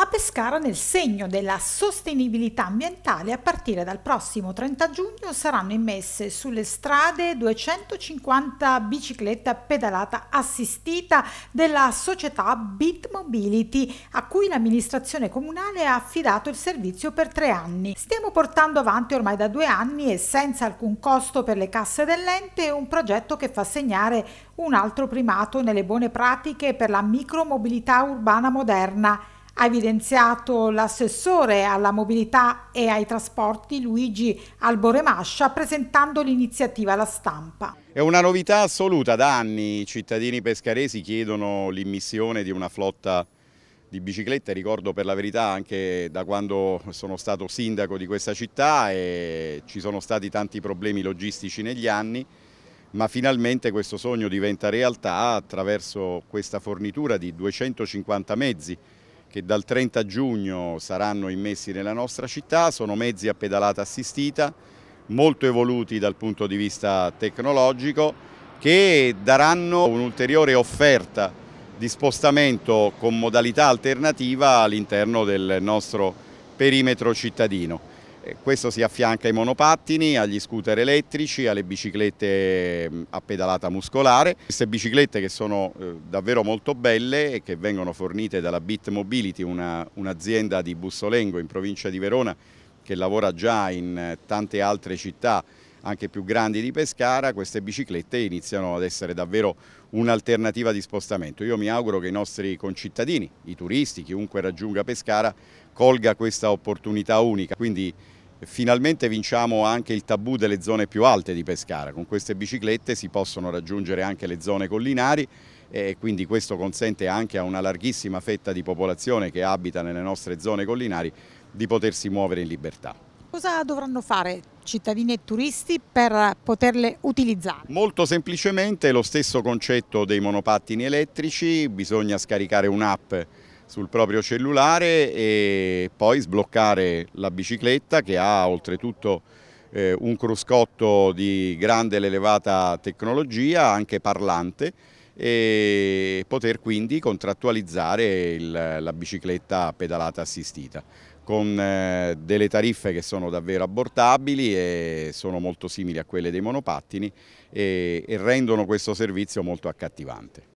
a Pescara nel segno della sostenibilità ambientale a partire dal prossimo 30 giugno saranno immesse sulle strade 250 biciclette pedalata assistita della società Bit Mobility a cui l'amministrazione comunale ha affidato il servizio per tre anni. Stiamo portando avanti ormai da due anni e senza alcun costo per le casse dell'ente un progetto che fa segnare un altro primato nelle buone pratiche per la micromobilità urbana moderna. Ha evidenziato l'assessore alla mobilità e ai trasporti Luigi Alboremascia presentando l'iniziativa alla stampa. È una novità assoluta, da anni i cittadini pescaresi chiedono l'immissione di una flotta di biciclette, ricordo per la verità anche da quando sono stato sindaco di questa città e ci sono stati tanti problemi logistici negli anni, ma finalmente questo sogno diventa realtà attraverso questa fornitura di 250 mezzi che dal 30 giugno saranno immessi nella nostra città, sono mezzi a pedalata assistita, molto evoluti dal punto di vista tecnologico, che daranno un'ulteriore offerta di spostamento con modalità alternativa all'interno del nostro perimetro cittadino. Questo si affianca ai monopattini, agli scooter elettrici, alle biciclette mm, a pedalata muscolare. Queste biciclette che sono eh, davvero molto belle e che vengono fornite dalla Bit Mobility, un'azienda un di Bussolengo in provincia di Verona che lavora già in eh, tante altre città anche più grandi di Pescara, queste biciclette iniziano ad essere davvero un'alternativa di spostamento. Io mi auguro che i nostri concittadini, i turisti, chiunque raggiunga Pescara, colga questa opportunità unica. Quindi Finalmente vinciamo anche il tabù delle zone più alte di Pescara, con queste biciclette si possono raggiungere anche le zone collinari e quindi questo consente anche a una larghissima fetta di popolazione che abita nelle nostre zone collinari di potersi muovere in libertà. Cosa dovranno fare cittadini e turisti per poterle utilizzare? Molto semplicemente lo stesso concetto dei monopattini elettrici, bisogna scaricare un'app sul proprio cellulare e poi sbloccare la bicicletta che ha oltretutto eh, un cruscotto di grande ed elevata tecnologia, anche parlante, e poter quindi contrattualizzare il, la bicicletta pedalata assistita con eh, delle tariffe che sono davvero abortabili e sono molto simili a quelle dei monopattini e, e rendono questo servizio molto accattivante.